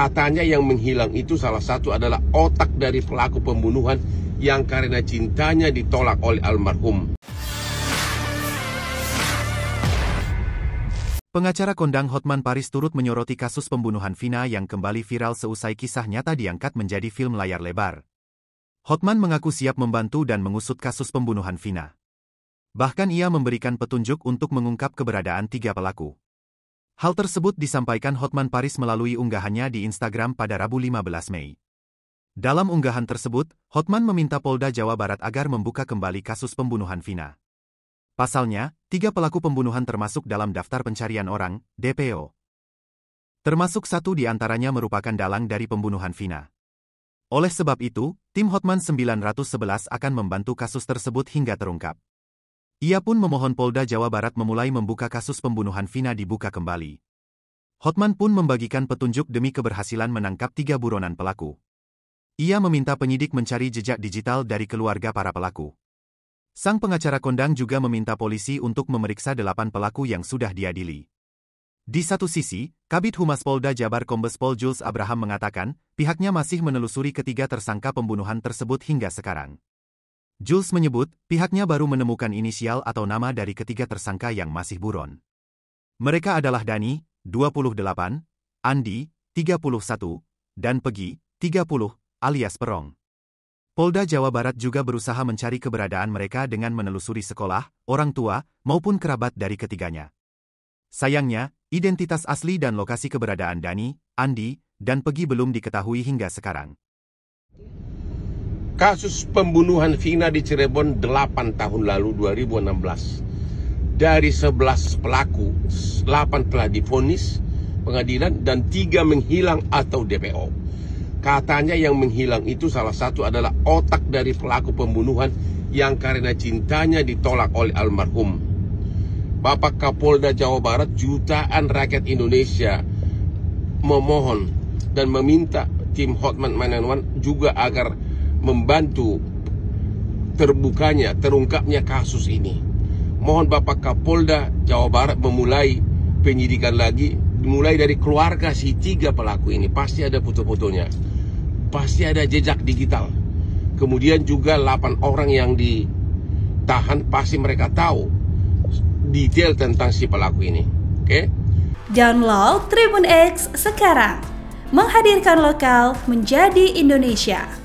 Katanya yang menghilang itu salah satu adalah otak dari pelaku pembunuhan yang karena cintanya ditolak oleh almarhum. Pengacara kondang Hotman Paris turut menyoroti kasus pembunuhan Vina yang kembali viral seusai kisah nyata diangkat menjadi film layar lebar. Hotman mengaku siap membantu dan mengusut kasus pembunuhan Vina. Bahkan ia memberikan petunjuk untuk mengungkap keberadaan tiga pelaku. Hal tersebut disampaikan Hotman Paris melalui unggahannya di Instagram pada Rabu 15 Mei. Dalam unggahan tersebut, Hotman meminta Polda Jawa Barat agar membuka kembali kasus pembunuhan Vina. Pasalnya, tiga pelaku pembunuhan termasuk dalam daftar pencarian orang, DPO. Termasuk satu di antaranya merupakan dalang dari pembunuhan Vina. Oleh sebab itu, tim Hotman 911 akan membantu kasus tersebut hingga terungkap. Ia pun memohon Polda Jawa Barat memulai membuka kasus pembunuhan Vina dibuka kembali. Hotman pun membagikan petunjuk demi keberhasilan menangkap tiga buronan pelaku. Ia meminta penyidik mencari jejak digital dari keluarga para pelaku. Sang pengacara kondang juga meminta polisi untuk memeriksa delapan pelaku yang sudah diadili. Di satu sisi, Kabit Humas Polda Jabar Kombes Pol Jules Abraham mengatakan, pihaknya masih menelusuri ketiga tersangka pembunuhan tersebut hingga sekarang. Jules menyebut, pihaknya baru menemukan inisial atau nama dari ketiga tersangka yang masih buron. Mereka adalah Dani, 28, Andi, 31, dan Pegi, 30, alias Perong. Polda Jawa Barat juga berusaha mencari keberadaan mereka dengan menelusuri sekolah, orang tua, maupun kerabat dari ketiganya. Sayangnya, identitas asli dan lokasi keberadaan Dani, Andi, dan Pegi belum diketahui hingga sekarang kasus pembunuhan Vina di Cirebon 8 tahun lalu 2016. Dari 11 pelaku, 8 telah difonis pengadilan dan 3 menghilang atau DPO. Katanya yang menghilang itu salah satu adalah otak dari pelaku pembunuhan yang karena cintanya ditolak oleh almarhum. Bapak Kapolda Jawa Barat jutaan rakyat Indonesia memohon dan meminta tim Hotman One juga agar membantu terbukanya, terungkapnya kasus ini. Mohon Bapak Kapolda Jawa Barat memulai penyidikan lagi, mulai dari keluarga si tiga pelaku ini. Pasti ada foto-fotonya, pasti ada jejak digital. Kemudian juga 8 orang yang ditahan pasti mereka tahu detail tentang si pelaku ini. Oke? Okay? Download Tribun X sekarang. Menghadirkan lokal menjadi Indonesia.